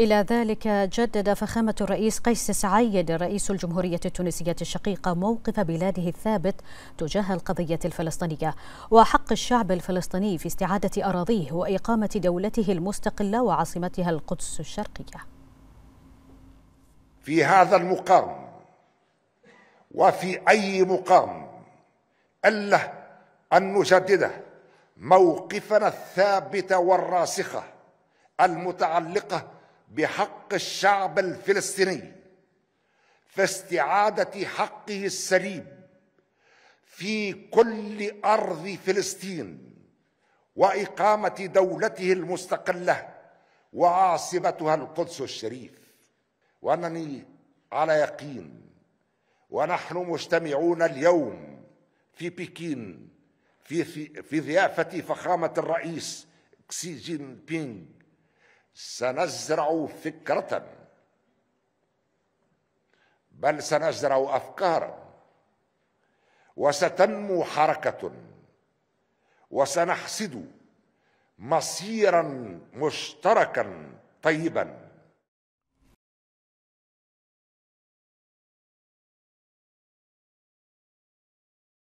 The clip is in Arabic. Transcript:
إلى ذلك جدد فخامة الرئيس قيس سعيد رئيس الجمهورية التونسية الشقيقة موقف بلاده الثابت تجاه القضية الفلسطينية وحق الشعب الفلسطيني في استعادة أراضيه وإقامة دولته المستقلة وعاصمتها القدس الشرقية في هذا المقام وفي أي مقام ألا أن نجدد موقفنا الثابت والراسخة المتعلقة بحق الشعب الفلسطيني فاستعاده حقه السليم في كل ارض فلسطين واقامه دولته المستقله وعاصمتها القدس الشريف وانني على يقين ونحن مجتمعون اليوم في بكين في في, في ضيافه فخامه الرئيس كسي جين بينغ سنزرع فكرة بل سنزرع أفكارا وستنمو حركة وسنحسد مصيرا مشتركا طيبا